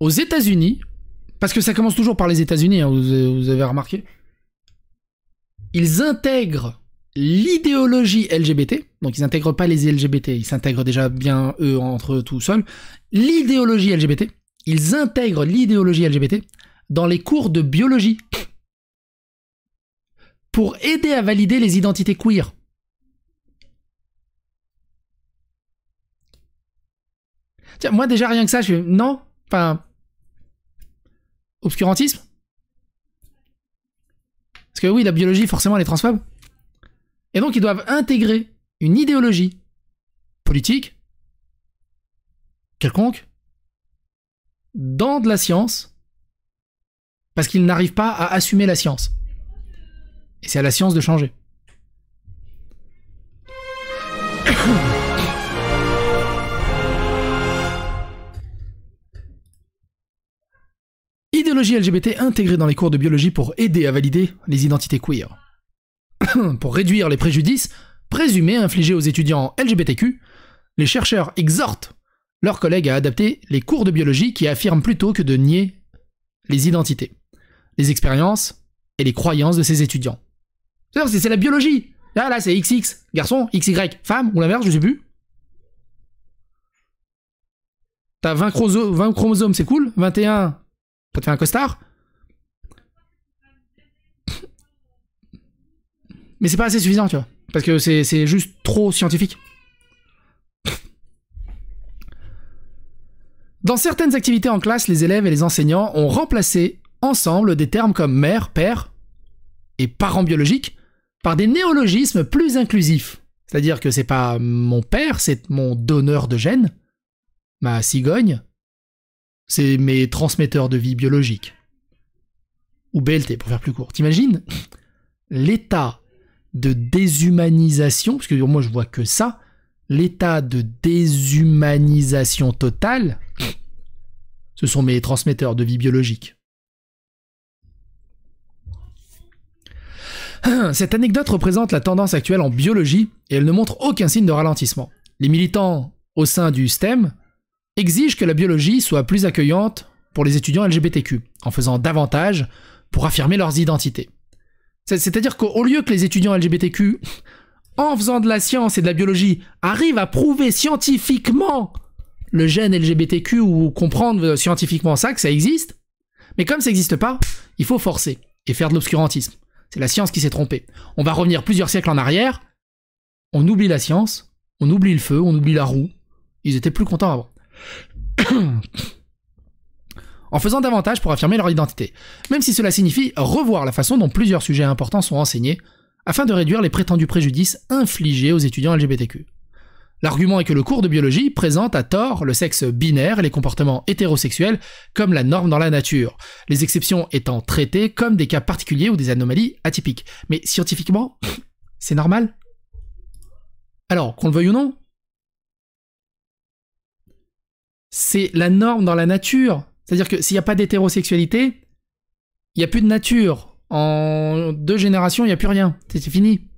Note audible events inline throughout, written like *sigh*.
aux États-Unis, parce que ça commence toujours par les États-Unis, hein, vous, avez remarqué, ils intègrent l'idéologie LGBT, donc ils n'intègrent pas les LGBT, ils s'intègrent déjà bien eux entre eux tout seuls, l'idéologie LGBT, ils intègrent l'idéologie LGBT dans les cours de biologie pour aider à valider les identités queer. Tiens, moi déjà rien que ça, je non, obscurantisme Parce que oui, la biologie, forcément, les est Et donc, ils doivent intégrer une idéologie politique quelconque dans de la science parce qu'ils n'arrivent pas à assumer la science. Et c'est à la science de changer. LGBT intégrée dans les cours de biologie pour aider à valider les identités queer. *coughs* pour réduire les préjudices présumés infligés aux étudiants LGBTQ, les chercheurs exhortent leurs collègues à adapter les cours de biologie qui affirment plutôt que de nier les identités, les expériences et les croyances de ces étudiants. C'est la biologie Là, ah, là, c'est XX, garçon, XY, femme, ou l'inverse, je sais plus. T'as 20, chromosomes, c'est cool. 21, te faire un costard Mais c'est pas assez suffisant, tu vois. Parce que c'est juste trop scientifique. Dans certaines activités en classe, les élèves et les enseignants ont remplacé ensemble des termes comme mère, père et parent biologique par des néologismes plus inclusifs. C'est-à-dire que c'est pas mon père, c'est mon donneur de gènes, ma cigogne, c'est mes transmetteurs de vie biologique. Ou BLT pour faire plus court. T'imagines *laughs* l'état de déshumanisation, parce que moi je vois que ça, l'état de déshumanisation totale, *laughs* ce sont mes transmetteurs de vie biologique. *clears throat* Cette anecdote représente la tendance actuelle en biologie et elle ne montre aucun signe de ralentissement. Les militants au sein du STEM exige que la biologie soit plus accueillante pour les étudiants LGBTQ, en faisant davantage pour affirmer leurs identités. C'est-à-dire qu'au lieu que les étudiants LGBTQ, en faisant de la science et de la biologie, arrivent à prouver scientifiquement le gène LGBTQ ou comprendre scientifiquement ça, que ça existe, mais comme ça n'existe pas, il faut forcer et faire de l'obscurantisme. C'est la science qui s'est trompée. On va revenir plusieurs siècles en arrière, on oublie la science, on oublie le feu, on oublie la roue. Ils étaient plus contents avant. *coughs* en faisant davantage pour affirmer leur identité, même si cela signifie revoir la façon dont plusieurs sujets importants sont enseignés, afin de réduire les prétendus préjudices infligés aux étudiants LGBTQ. L'argument est que le cours de biologie présente à tort le sexe binaire et les comportements hétérosexuels comme la norme dans la nature, les exceptions étant traitées comme des cas particuliers ou des anomalies atypiques. Mais scientifiquement, *coughs* c'est normal Alors, qu'on le veuille ou non, c'est la norme dans la nature. C'est-à-dire que s'il n'y a pas d'hétérosexualité, il n'y a plus de nature. En deux générations, il n'y a plus rien. C'est fini.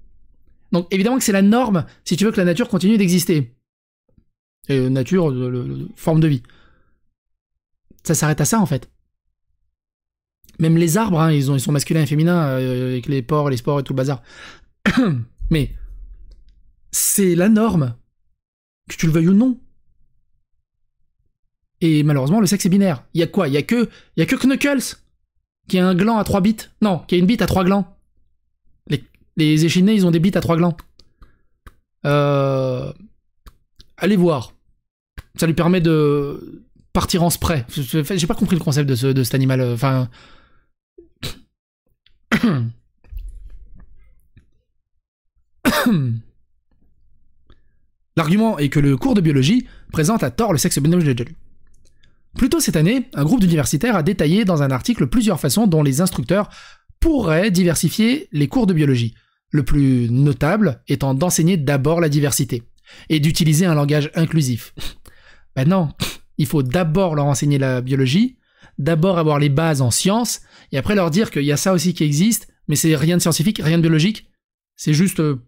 Donc évidemment que c'est la norme si tu veux que la nature continue d'exister. Et nature, forme de vie. Ça s'arrête à ça en fait. Même les arbres, hein, ils, ont, sont masculins et féminins, euh, avec les porcs, les sports et tout le bazar. *coughs* Mais c'est la norme, que tu le veuilles ou non. Et malheureusement, le sexe est binaire. Il y a quoi Il y a que, il y a que Knuckles qui a un gland à trois bits. Non, qui a une bite à trois glands. Les, les ils ont des bites à trois glands. Euh, allez voir. Ça lui permet de partir en spray. J'ai pas compris le concept de, cet animal. Euh, enfin. *coughs* L'argument est que le cours de biologie présente à tort le sexe. binaire. Plus tôt cette année, un groupe d'universitaires a détaillé dans un article plusieurs façons dont les instructeurs pourraient diversifier les cours de biologie, le plus notable étant d'enseigner d'abord la diversité et d'utiliser un langage inclusif. Maintenant, *laughs* non, il faut d'abord leur enseigner la biologie, d'abord avoir les bases en sciences, et après leur dire qu'il y a ça aussi qui existe, mais c'est rien de scientifique, rien de biologique, c'est juste... Euh,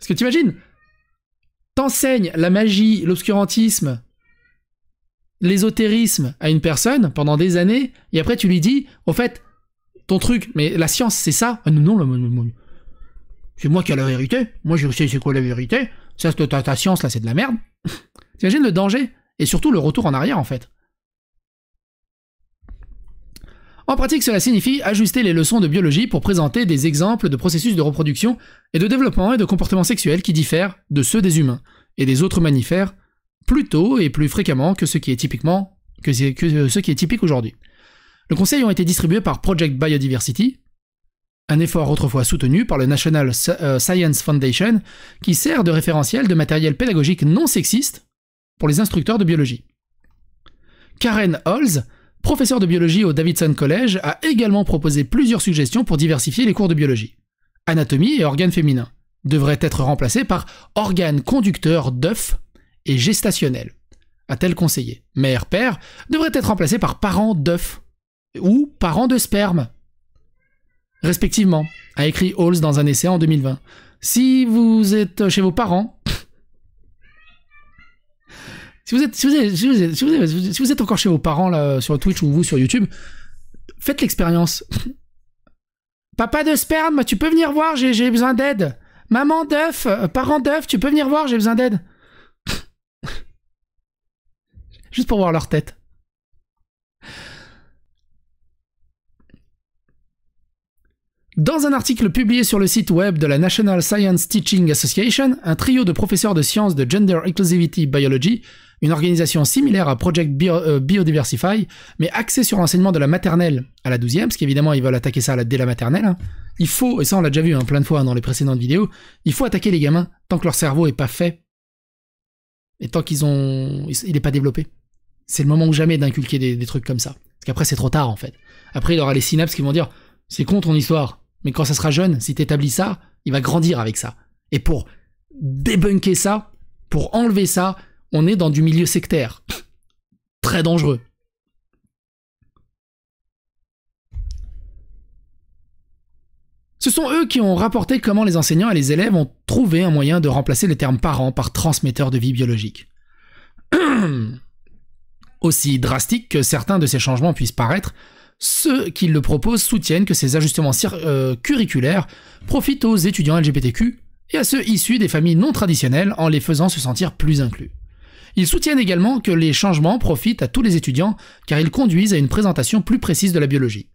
ce que tu imagines t'enseignes la magie, l'obscurantisme, l'ésotérisme à une personne pendant des années, et après tu lui dis, au fait, ton truc, mais la science, c'est ça ah, Non, non, c'est moi qui ai la vérité. Moi, je sais c'est quoi la vérité. Ça, ta, ta science, là, c'est de la merde. *laughs* T'imagines le danger Et surtout le retour en arrière, en fait. En pratique, cela signifie ajuster les leçons de biologie pour présenter des exemples de processus de reproduction et de développement et de comportements sexuels qui diffèrent de ceux des humains et des autres mammifères plus tôt et plus fréquemment que ce qui est typiquement ce qui est typique aujourd'hui. Le conseil a été distribué par Project Biodiversity, un effort autrefois soutenu par le National euh, Science Foundation qui sert de référentiel de matériel pédagogique non sexiste pour les instructeurs de biologie. Karen Halls, professeur de biologie au Davidson College, a également proposé plusieurs suggestions pour diversifier les cours de biologie. Anatomie et organes féminins devraient être remplacés par organes conducteurs d'œufs et gestationnels, a-t-elle conseillé. Mère-père devrait être remplacé par parents d'œufs ou parents de sperme, respectivement, a écrit Halls dans un essai en 2020. Si vous êtes chez vos parents, si vous êtes, encore chez vos parents là, sur Twitch ou vous sur YouTube, faites l'expérience. *laughs* Papa de sperme, tu peux venir voir, j'ai besoin d'aide. Maman d'œuf, euh, parent d'œuf, tu peux venir voir, j'ai besoin d'aide. *laughs* Juste pour voir leur tête. Dans un article publié sur le site web de la National Science Teaching Association, un trio de professeurs de sciences de Gender Inclusivity Biology une organisation similaire à Project euh, Biodiversify, mais axée sur l'enseignement de la maternelle à la 12e, parce qu'évidemment ils veulent attaquer ça dès la maternelle. Hein. Il faut, et ça on l'a déjà vu hein, plein de fois hein, dans les précédentes vidéos, il faut attaquer les gamins tant que leur cerveau n'est pas fait et tant qu'ils ont, il n'est pas développé. C'est le moment ou jamais d'inculquer des, trucs comme ça. Parce qu'après c'est trop tard en fait. Après il y aura les synapses qui vont dire c'est con ton histoire, mais quand ça sera jeune, si tu établis ça, il va grandir avec ça. Et pour débunker ça, pour enlever ça, on est dans du milieu sectaire. Très dangereux. Ce sont eux qui ont rapporté comment les enseignants et les élèves ont trouvé un moyen de remplacer les termes parents par transmetteurs de vie biologique. *clears throat* Aussi drastique que certains de ces changements puissent paraître, ceux qui le proposent soutiennent que ces ajustements euh, curriculaires profitent aux étudiants LGBTQ et à ceux issus des familles non traditionnelles en les faisant se sentir plus inclus. Ils soutiennent également que les changements profitent à tous les étudiants car ils conduisent à une présentation plus précise de la biologie.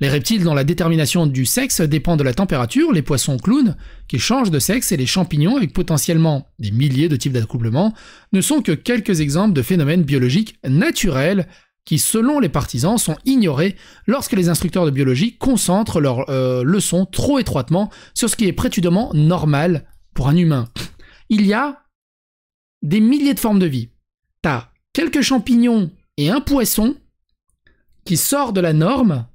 Les reptiles dont la détermination du sexe dépend de la température, les poissons clowns, qui changent de sexe, et les champignons, avec potentiellement des milliers de types d'accouplements, ne sont que quelques exemples de phénomènes biologiques naturels qui, selon les partisans, sont ignorés lorsque les instructeurs de biologie concentrent leurs euh, leçons trop étroitement sur ce qui est prétudement normal pour un humain. Il y a des milliers de formes de vie. T'as quelques champignons et un poisson qui sort de la norme.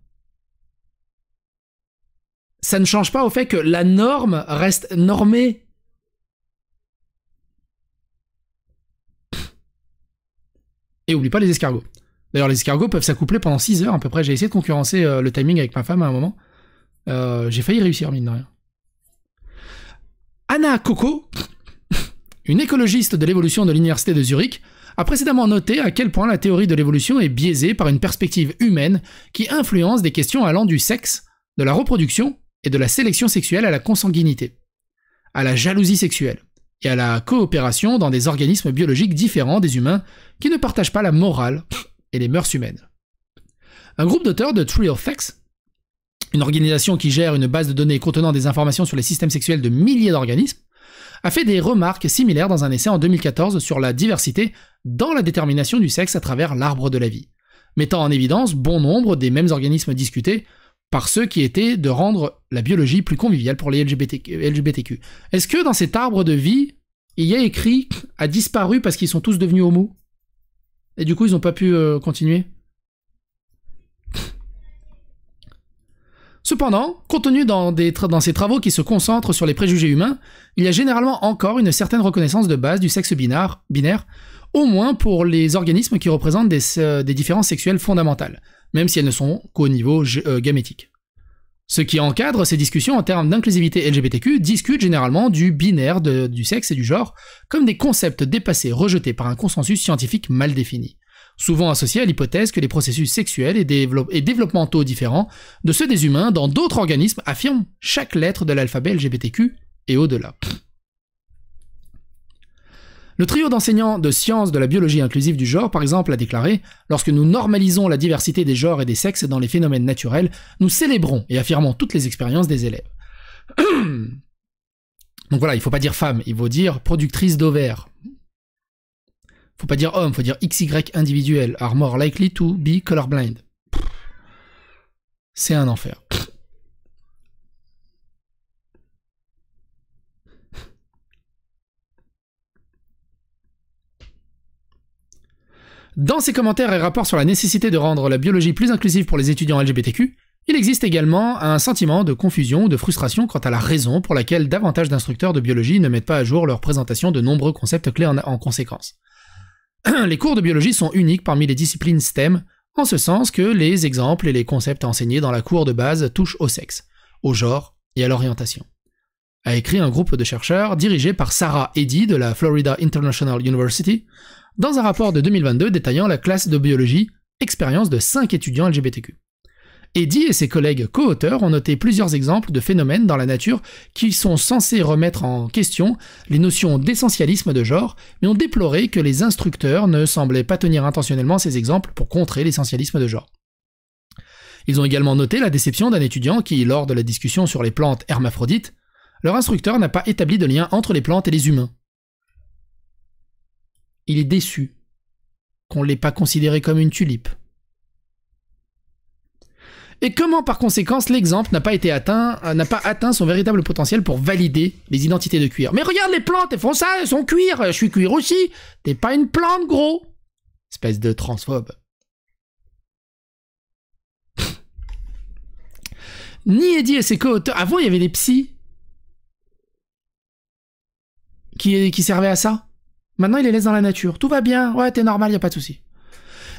Ça ne change pas au fait que la norme reste normée. Et oublie pas les escargots. D'ailleurs, les escargots peuvent s'accoupler pendant 6 heures à peu près. J'ai essayé de concurrencer euh, le timing avec ma femme à un moment. Euh, j'ai failli réussir, mine de rien. Anna Coco une écologiste de l'évolution de l'Université de Zurich a précédemment noté à quel point la théorie de l'évolution est biaisée par une perspective humaine qui influence des questions allant du sexe, de la reproduction et de la sélection sexuelle à la consanguinité, à la jalousie sexuelle et à la coopération dans des organismes biologiques différents des humains qui ne partagent pas la morale et les mœurs humaines. Un groupe d'auteurs de Tree of Facts, une organisation qui gère une base de données contenant des informations sur les systèmes sexuels de milliers d'organismes, a fait des remarques similaires dans un essai en 2014 sur la diversité dans la détermination du sexe à travers l'arbre de la vie, mettant en évidence bon nombre des mêmes organismes discutés par ceux qui étaient de rendre la biologie plus conviviale pour les LGBTQ. Est-ce que dans cet arbre de vie, il y a écrit a disparu parce qu'ils sont tous devenus homo Et du coup, ils n'ont pas pu euh, continuer Cependant, contenu dans, dans ces travaux qui se concentrent sur les préjugés humains, il y a généralement encore une certaine reconnaissance de base du sexe binaire, au moins pour les organismes qui représentent des, différences sexuelles fondamentales, même si elles ne sont qu'au niveau euh, gamétique. Ce qui encadre ces discussions en termes d'inclusivité LGBTQ discute généralement du binaire du sexe et du genre comme des concepts dépassés, rejetés par un consensus scientifique mal défini souvent associée à l'hypothèse que les processus sexuels et, développementaux différents de ceux des humains dans d'autres organismes affirment chaque lettre de l'alphabet LGBTQ et au-delà. Le trio d'enseignants de sciences de la biologie inclusive du genre, par exemple, a déclaré Lorsque nous normalisons la diversité des genres et des sexes dans les phénomènes naturels, nous célébrons et affirmons toutes les expériences des élèves. *clears throat* Donc voilà, il ne faut pas dire femme, il faut dire productrice d'ovaires. Faut pas dire homme, faut dire XY individuel, are more likely to be colorblind. C'est un enfer. Dans ses commentaires et rapports sur la nécessité de rendre la biologie plus inclusive pour les étudiants LGBTQ, il existe également un sentiment de confusion ou de frustration quant à la raison pour laquelle davantage d'instructeurs de biologie ne mettent pas à jour leur présentation de nombreux concepts clés en conséquence. *clears throat* les cours de biologie sont uniques parmi les disciplines STEM, en ce sens que les exemples et les concepts enseignés dans la cour de base touchent au sexe, au genre et à l'orientation. A écrit un groupe de chercheurs dirigé par Sarah Eddy de la Florida International University, dans un rapport de 2022 détaillant la classe de biologie expérience de 5 étudiants LGBTQ. Eddy et ses collègues co-auteurs ont noté plusieurs exemples de phénomènes dans la nature qui sont censés remettre en question les notions d'essentialisme de genre, mais ont déploré que les instructeurs ne semblaient pas tenir intentionnellement ces exemples pour contrer l'essentialisme de genre. Ils ont également noté la déception d'un étudiant qui, lors de la discussion sur les plantes hermaphrodites, leur instructeur n'a pas établi de lien entre les plantes et les humains. Il est déçu qu'on ne l'ait pas considéré comme une tulipe et comment par conséquence l'exemple n'a pas été atteint, euh, n'a pas atteint son véritable potentiel pour valider les identités de cuir. Mais regarde les plantes, elles font ça, elles sont cuir, je suis cuir aussi, t'es pas une plante gros Espèce de transphobe. Ni Eddie et ses co-auteurs, avant il y avait des psys qui, qui servaient à ça. Maintenant il les laisse dans la nature, tout va bien, ouais t'es normal, y a pas de souci.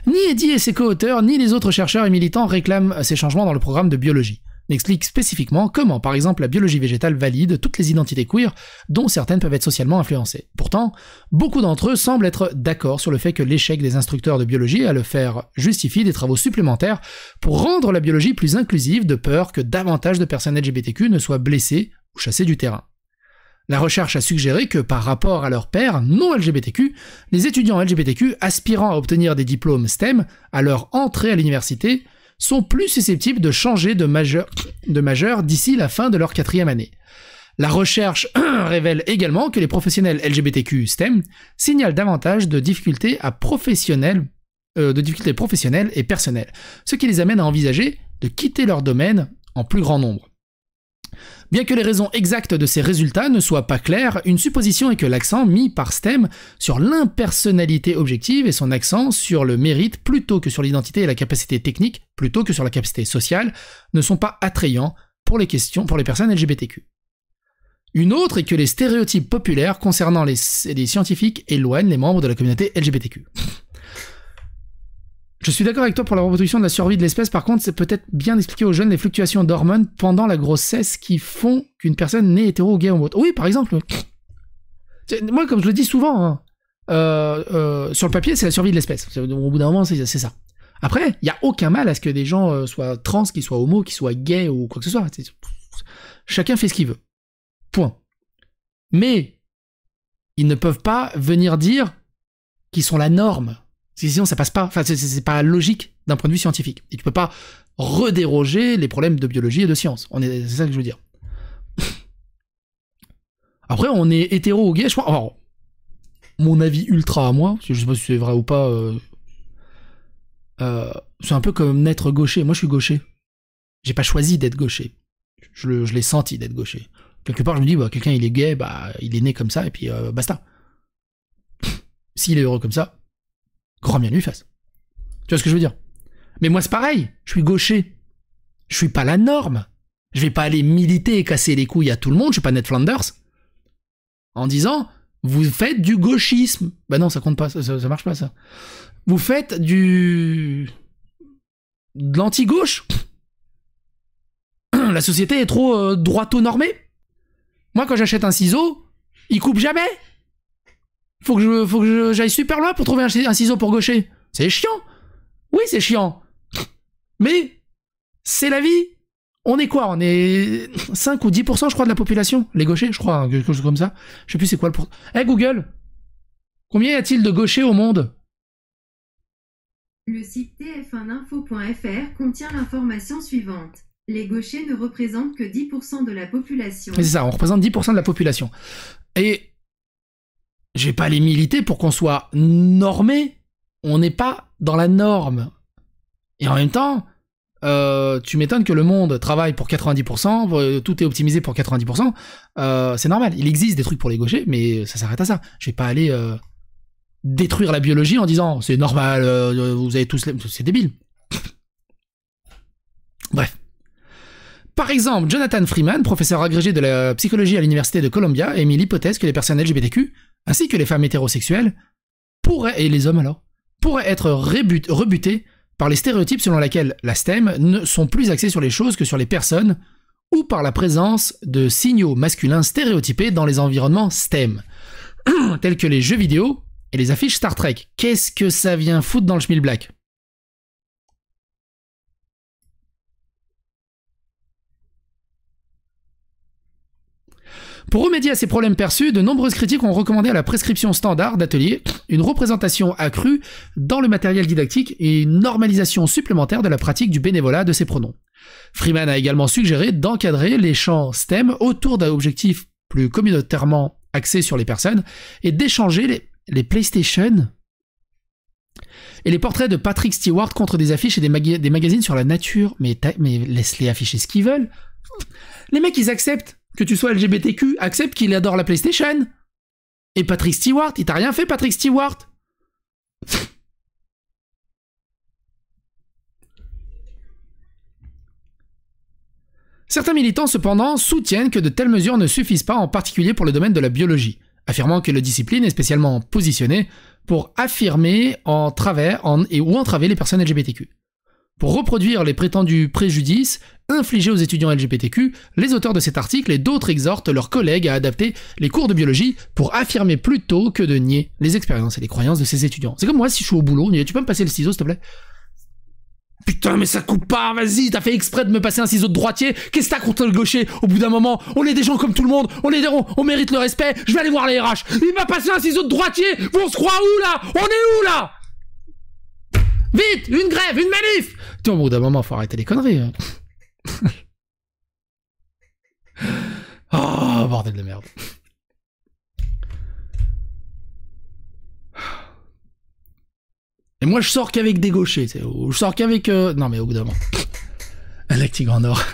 Ni Eddie et ses co-auteurs, ni les autres chercheurs et militants réclament ces changements dans le programme de biologie. N'expliquent spécifiquement comment, par exemple, la biologie végétale valide toutes les identités queer, dont certaines peuvent être socialement influencées. Pourtant, beaucoup d'entre eux semblent être d'accord sur le fait que l'échec des instructeurs de biologie à le faire justifie des travaux supplémentaires pour rendre la biologie plus inclusive de peur que davantage de personnes LGBTQ ne soient blessées ou chassées du terrain. La recherche a suggéré que par rapport à leurs pairs non LGBTQ, les étudiants LGBTQ aspirant à obtenir des diplômes STEM à leur entrée à l'université sont plus susceptibles de changer de majeur, d'ici la fin de leur quatrième année. La recherche *clears throat* révèle également que les professionnels LGBTQ STEM signalent davantage euh, de difficultés professionnelles et personnelles, ce qui les amène à envisager de quitter leur domaine en plus grand nombre. Bien que les raisons exactes de ces résultats ne soient pas claires, une supposition est que l'accent mis par STEM sur l'impersonnalité objective et son accent sur le mérite plutôt que sur l'identité et la capacité technique, plutôt que sur la capacité sociale, ne sont pas attrayants pour les questions pour les personnes LGBTQ. Une autre est que les stéréotypes populaires concernant les, les scientifiques éloignent les membres de la communauté LGBTQ. Je suis d'accord avec toi pour la reproduction de la survie de l'espèce. Par contre, c'est peut-être bien d'expliquer aux jeunes les fluctuations d'hormones pendant la grossesse qui font qu'une personne n'est hétéro ou gay ou autre. Oui, par exemple. Moi, comme je le dis souvent, hein, euh, euh, sur le papier, c'est la survie de l'espèce. Au bout d'un moment, c'est ça. Après, il n'y a aucun mal à ce que des gens euh, soient trans, qu'ils soient homo, qu'ils soient gays ou quoi que ce soit. Chacun fait ce qu'il veut. Point. Mais ils ne peuvent pas venir dire qu'ils sont la norme sinon, ça passe pas. Enfin, c'est pas logique d'un point de vue scientifique. Et tu peux pas redéroger les problèmes de biologie et de science. C'est ça que je veux dire. *laughs* Après, on est hétéro ou gay, je crois. mon avis ultra à moi, je sais pas si c'est vrai ou pas. Euh, euh, c'est un peu comme naître gaucher. Moi, je suis gaucher. J'ai pas choisi d'être gaucher. Je, l'ai senti d'être gaucher. Quelque part, je me dis, bah, quelqu'un il est gay, bah, il est né comme ça, et puis euh, basta. *laughs* S'il est heureux comme ça, grand bien lui fasse. Tu vois ce que je veux dire Mais moi, c'est pareil. Je suis gaucher. Je suis pas la norme. Je vais pas aller militer et casser les couilles à tout le monde. Je suis pas Ned Flanders. En disant, vous faites du gauchisme. Bah non, ça compte pas. Ça, ça marche pas, ça. Vous faites du. de l'anti-gauche. *clears throat* La société est trop euh, droite au normé. Moi, quand j'achète un ciseau, il coupe jamais. Faut que je, faut que j'aille super loin pour trouver un, ciseau pour gaucher. C'est chiant. Oui, c'est chiant. Mais c'est la vie. On est quoi On est 5 ou 10% je crois de la population, les gauchers, je crois, hein, quelque chose comme ça. Je sais plus c'est quoi le pour. Eh Google, combien y a-t-il de gauchers au monde Le site tf1info.fr contient l'information suivante. Les gauchers ne représentent que 10% de la population. C'est ça, on représente 10% de la population. Et je vais pas aller militer pour qu'on soit normé. On n'est pas dans la norme. Et en même temps, euh, tu m'étonnes que le monde travaille pour 90%, euh, tout est optimisé pour 90%. Euh, c'est normal. Il existe des trucs pour les gauchers, mais ça s'arrête à ça. Je vais pas aller détruire la biologie en disant c'est normal, vous avez tous, les... c'est débile. *laughs* Bref. Par exemple, Jonathan Freeman, professeur agrégé de la psychologie à l'université de Columbia, a émis l'hypothèse que les personnes LGBTQ ainsi que les femmes hétérosexuelles, pourraient, et les hommes alors, pourraient être rebutées rebutés par les stéréotypes selon lesquels la STEM ne sont plus axées sur les choses que sur les personnes, ou par la présence de signaux masculins stéréotypés dans les environnements STEM, *clears throat* tels que les jeux vidéo et les affiches Star Trek. Qu'est-ce que ça vient foutre dans le black? Pour remédier à ces problèmes perçus, de nombreuses critiques ont recommandé à la prescription standard d'atelier une représentation accrue dans le matériel didactique et une normalisation supplémentaire de la pratique du bénévolat de ces pronoms. Freeman a également suggéré d'encadrer les champs STEM autour d'un objectif plus communautairement axé sur les personnes et d'échanger les, PlayStation et les portraits de Patrick Stewart contre des affiches et des, magazines sur la nature. Mais, mais laisse les afficher ce qu'ils veulent. Les mecs, ils acceptent que tu sois LGBTQ, accepte qu'il adore la PlayStation. Et Patrick Stewart, il t'a rien fait, Patrick Stewart Certains militants, cependant, soutiennent que de telles mesures ne suffisent pas, en particulier pour le domaine de la biologie, affirmant que la discipline est spécialement positionnée pour affirmer en travers et ou entraver les personnes LGBTQ. Pour reproduire les prétendus préjudices Infligé aux étudiants LGBTQ, les auteurs de cet article et d'autres exhortent leurs collègues à adapter les cours de biologie pour affirmer plutôt que de nier les expériences et les croyances de ces étudiants. C'est comme moi si je suis au boulot, tu peux me passer le ciseau s'il te plaît Putain, mais ça coupe pas, vas-y, t'as fait exprès de me passer un ciseau de droitier, qu'est-ce que t'as contre le gaucher Au bout d'un moment, on est des gens comme tout le monde, on est des on, on mérite le respect, je vais aller voir les RH. Il m'a passé un ciseau de droitier, on se croit où là On est où là Vite, une grève, une manif vois, au bout d'un moment, faut arrêter les conneries. Hein. *laughs* oh, bordel de merde. Et moi, je sors qu'avec des gauchers, je sors qu'avec... Euh, non, mais au bout d'un moment. Lacti *laughs* Grand or *laughs*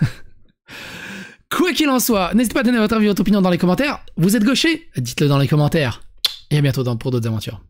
Quoi qu'il en soit, n'hésitez pas à donner votre avis, votre opinion dans les commentaires. Vous êtes gaucher Dites-le dans les commentaires. Et à bientôt dans, pour d'autres aventures.